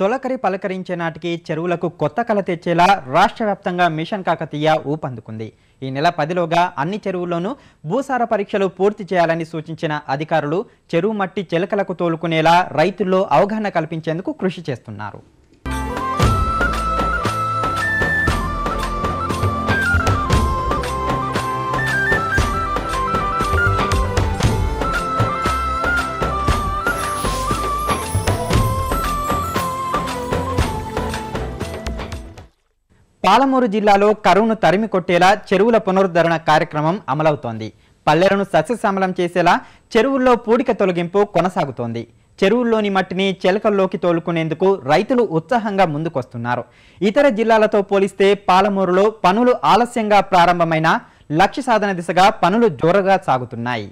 తొలకరి పలకరించే నాటికి చెరువులకు కొత్త కళ తెచ్చేలా రాష్ట్ర వ్యాప్తంగా మిషన్ కాకతీయ ఊపందుకుంది ఈ నెల పదిలోగా అన్ని చెరువుల్లోనూ భూసార పరీక్షలు పూర్తి చేయాలని సూచించిన అధికారులు చెరువు మట్టి చెలకలకు తోలుకునేలా రైతుల్లో అవగాహన కల్పించేందుకు కృషి చేస్తున్నారు పాలమూరు జిల్లాలో కరువును తరిమి కొట్టేలా చెరువుల పునరుద్ధరణ కార్యక్రమం అమలవుతోంది పల్లెలను సస్యశ్యామలం చేసేలా చెరువుల్లో పూడిక తొలగింపు కొనసాగుతోంది చెరువుల్లోని మట్టిని చెలకల్లోకి తోలుకునేందుకు రైతులు ఉత్సాహంగా ముందుకొస్తున్నారు ఇతర జిల్లాలతో పోలిస్తే పాలమూరులో పనులు ఆలస్యంగా ప్రారంభమైన లక్ష్య సాధన దిశగా పనులు జోరుగా సాగుతున్నాయి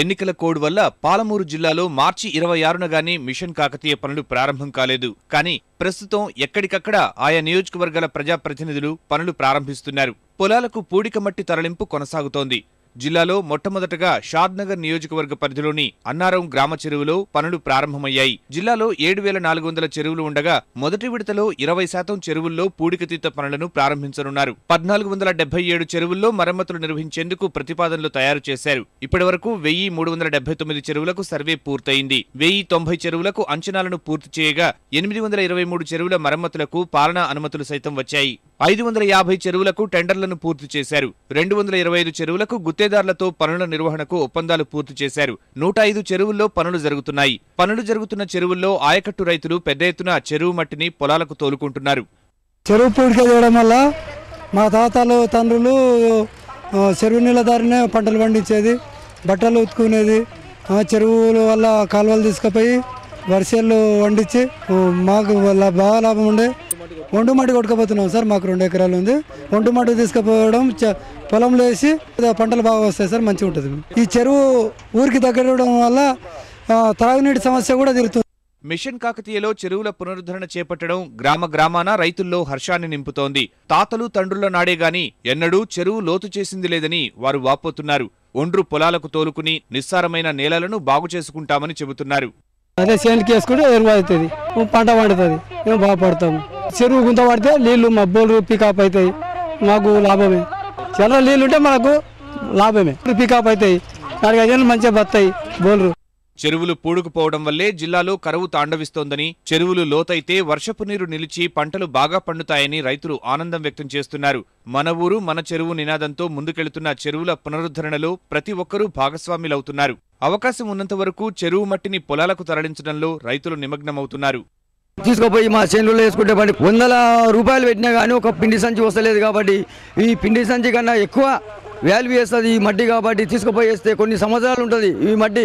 ఎన్నికల కోడ్ వల్ల పాలమూరు జిల్లాలో మార్చి ఇరవై ఆరున గానీ మిషన్ కాకతీయ పనులు ప్రారంభం కాలేదు కానీ ప్రస్తుతం ఎక్కడికక్కడ ఆయా నియోజకవర్గాల ప్రజాప్రతినిధులు పనులు ప్రారంభిస్తున్నారు పొలాలకు పూడికమట్టి తరలింపు కొనసాగుతోంది జిల్లాలో మొట్టమొదటగా షాద్నగర్ నియోజకవర్గ పరిధిలోని అన్నారం గ్రామ చెరువులో పనులు ప్రారంభమయ్యాయి జిల్లాలో ఏడు వేల నాలుగు వందల చెరువులు ఉండగా మొదటి విడతలో ఇరవై శాతం చెరువుల్లో పూడికతీత పనులను ప్రారంభించనున్నారు పద్నాలుగు వందల డెబ్బై ఏడు చెరువుల్లో మరమ్మతులు నిర్వహించేందుకు ప్రతిపాదనలు తయారు చేశారు ఇప్పటి వరకు వెయ్యి మూడు వందల డెబ్బై తొమ్మిది చెరువులకు సర్వే పూర్తయింది వెయ్యి తొంభై చెరువులకు అంచనాలను పూర్తి చేయగా ఎనిమిది వందల ఇరవై మూడు చెరువుల మరమ్మతులకు పాలనా అనుమతులు సైతం వచ్చాయి ఐదు వందల యాభై చెరువులకు టెండర్లను పూర్తి చేశారు రెండు వందల ఇరవై ఐదు చెరువులకు గుత్తేదారులతో పనుల నిర్వహణకు ఒప్పందాలు పూర్తి చేశారు నూట ఐదు చెరువుల్లో పనులు జరుగుతున్నాయి పనులు జరుగుతున్న చెరువుల్లో ఆయకట్టు రైతులు పెద్ద ఎత్తున చెరువు మట్టిని పొలాలకు తోలుకుంటున్నారు చెరువు పూడిక చేయడం వల్ల మా తాతలు తండ్రులు చెరువు నీళ్ళ దారినే పంటలు పండించేది బట్టలు ఉతుకునేది చెరువుల వల్ల కాలువలు తీసుకుపోయి వరిసెలు వండించి మాకు బాగా లాభం ఉండేది ఒండు మట్టి కొట్టుకపోతున్నాం సార్ మాకు రెండు ఎకరాలు ఉంది ఒండు మట్టి తీసుకుపోవడం పొలంలో వేసి పంటలు బాగా వస్తాయి సార్ మంచిగా ఉంటుంది ఈ చెరువు ఊరికి తగ్గడం వల్ల త్రాగునీటి సమస్య కూడా తిరుగుతుంది మిషన్ కాకతీయలో చెరువుల పునరుద్ధరణ చేపట్టడం గ్రామ గ్రామాన రైతుల్లో హర్షాన్ని నింపుతోంది తాతలు తండ్రుల నాడే గాని ఎన్నడూ చెరువు లోతు చేసింది లేదని వారు వాపోతున్నారు ఒండ్రు పొలాలకు తోలుకుని నిస్సారమైన నేలలను బాగు చేసుకుంటామని చెబుతున్నారు అదే ఎరువు అవుతుంది పంట పండుతుంది మేము బాగుపడతాము చెరువు గుంత పడితే నీళ్లు మా బోర్లు పికప్ అవుతాయి మాకు లాభమే చెల్ల నీళ్ళు ఉంటే మనకు లాభమే పికప్ అవుతాయి నాలుగు ఐదు మంచిగా బత్తాయి బోర్లు చెరువులు పూడుకుపోవడం వల్లే జిల్లాలో కరువు తాండవిస్తోందని చెరువులు లోతైతే వర్షపు నీరు నిలిచి పంటలు బాగా పండుతాయని రైతులు ఆనందం వ్యక్తం చేస్తున్నారు మన ఊరు మన చెరువు నినాదంతో ముందుకెళ్తున్న చెరువుల పునరుద్ధరణలో ప్రతి ఒక్కరూ భాగస్వామ్యులవుతున్నారు అవకాశం ఉన్నంత వరకు చెరువు మట్టిని పొలాలకు తరలించడంలో రైతులు నిమగ్నమవుతున్నారు తీసుకుపోయి మా చేనులో వేసుకుంటే పని వందల రూపాయలు పెట్టినా కానీ ఒక పిండి సంచి వస్తలేదు కాబట్టి ఈ పిండి సంచి కన్నా ఎక్కువ వాల్యూ వేస్తుంది ఈ మడ్డి కాబట్టి తీసుకుపోయి వేస్తే కొన్ని సంవత్సరాలు ఉంటుంది ఈ మడ్డి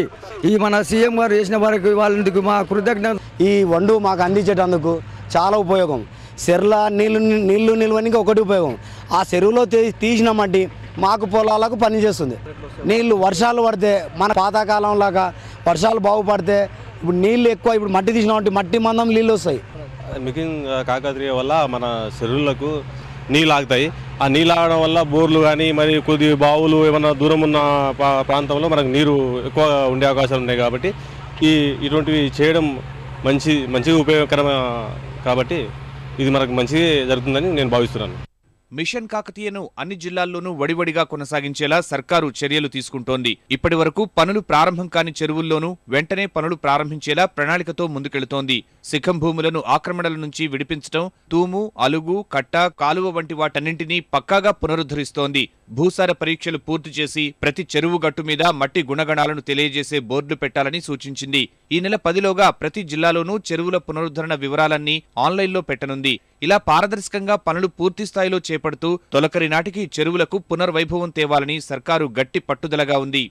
ఈ మన సీఎం గారు చేసిన వారికి వాళ్ళకి మా కృతజ్ఞ ఈ వండు మాకు అందించేటందుకు చాలా ఉపయోగం సెర్ల నీళ్ళు నీళ్లు నిల్వనికి ఒకటి ఉపయోగం ఆ చెరువులో తీసిన మట్టి మాకు పొలాలకు పనిచేస్తుంది నీళ్లు వర్షాలు పడితే మన పాతకాలంలాగా వర్షాలు బాగుపడితే ఇప్పుడు నీళ్ళు ఎక్కువ ఇప్పుడు మట్టి తీసినామంటే మట్టి మందం నీళ్ళు వస్తాయి మికింగ్ కాకతీయ వల్ల మన చెరువులకు నీళ్ళు ఆగుతాయి ఆ నీళ్ళు ఆగడం వల్ల బోర్లు కానీ మరి కొద్ది బావులు ఏమైనా దూరం ఉన్న ప్రాంతంలో మనకు నీరు ఎక్కువ ఉండే అవకాశాలు ఉన్నాయి కాబట్టి ఈ ఇటువంటివి చేయడం మంచి మంచిగా ఉపయోగకరమే కాబట్టి ఇది మనకు మంచిది జరుగుతుందని నేను భావిస్తున్నాను మిషన్ కాకతీయను అన్ని జిల్లాల్లోనూ వడివడిగా కొనసాగించేలా సర్కారు చర్యలు తీసుకుంటోంది ఇప్పటి వరకు పనులు ప్రారంభం కాని చెరువుల్లోనూ వెంటనే పనులు ప్రారంభించేలా ప్రణాళికతో ముందుకెళుతోంది సిఖం భూములను ఆక్రమణల నుంచి విడిపించడం తూము అలుగు కట్ట కాలువ వంటి వాటన్నింటినీ పక్కాగా పునరుద్ధరిస్తోంది భూసార పరీక్షలు పూర్తి చేసి ప్రతి చెరువు గట్టు మీద మట్టి గుణగణాలను తెలియజేసే బోర్డు పెట్టాలని సూచించింది ఈ నెల పదిలోగా ప్రతి జిల్లాలోనూ చెరువుల పునరుద్ధరణ వివరాలన్నీ ఆన్లైన్లో పెట్టనుంది ఇలా పారదర్శకంగా పనులు పూర్తి స్థాయిలో చేపడుతూ తొలకరి నాటికి చెరువులకు పునర్వైభవం తేవాలని సర్కారు గట్టి పట్టుదలగా ఉంది